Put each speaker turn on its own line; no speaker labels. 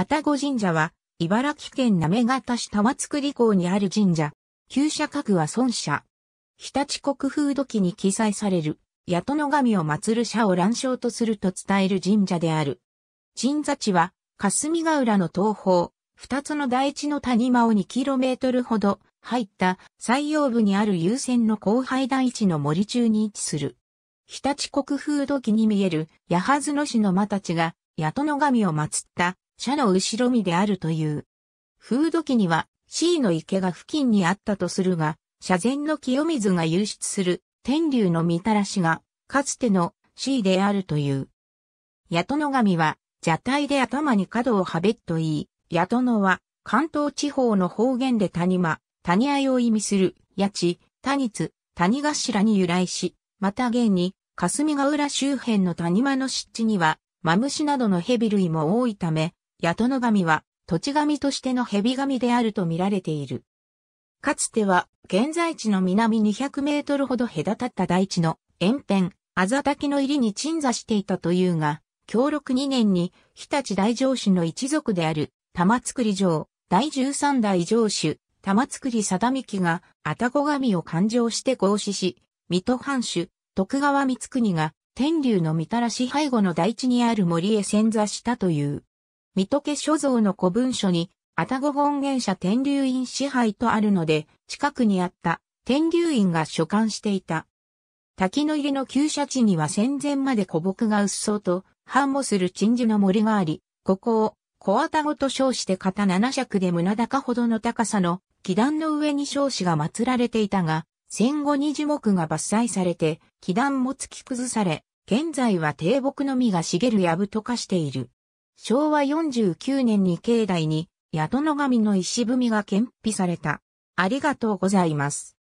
愛宕神社は、茨城県行方市玉造港にある神社。旧社格は孫社。日立国風土記に記載される、八戸の神を祀る社を乱象とすると伝える神社である。神座地は、霞ヶ浦の東方、二つの大地の谷間を 2km ほど入った西洋部にある優先の後輩大地の森中に位置する。日立国風土記に見える、八幡野市の間たちが、八戸の神を祀った社の後ろ身であるという。風土記には C の池が付近にあったとするが、社前の清水が流出する天竜のみたらしが、かつての C であるという。八の神は、蛇体で頭に角をはべっと言い、八のは、関東地方の方言で谷間、谷合を意味する、八地、谷津、谷頭に由来し、また現に、霞ヶ浦周辺の谷間の湿地には、マムシなどのヘビ類も多いため、八戸の神は、土地神としての蛇神であると見られている。かつては、現在地の南200メートルほど隔たった大地の沿辺、あざたきの入りに鎮座していたというが、協力2年に、日立大城主の一族である、玉造城、第13代城主、玉造貞幹が、あたご神を勘定して合祀し、水戸藩主、徳川光国が、天竜のみたらし背後の大地にある森へ潜座したという。水戸家所蔵の古文書に、あたご権現社天竜院支配とあるので、近くにあった天竜院が所管していた。滝の入りの旧社地には戦前まで古木が薄そうと、繁茂する鎮守の森があり、ここを小あたごと称して型七尺で胸高ほどの高さの祈壇の上に少子が祀られていたが、戦後に樹木が伐採されて、祈壇も突き崩され、現在は低木の実が茂る藪と化している。昭和49年に境内に、宿の神の石踏みが献碑された。ありがとうございます。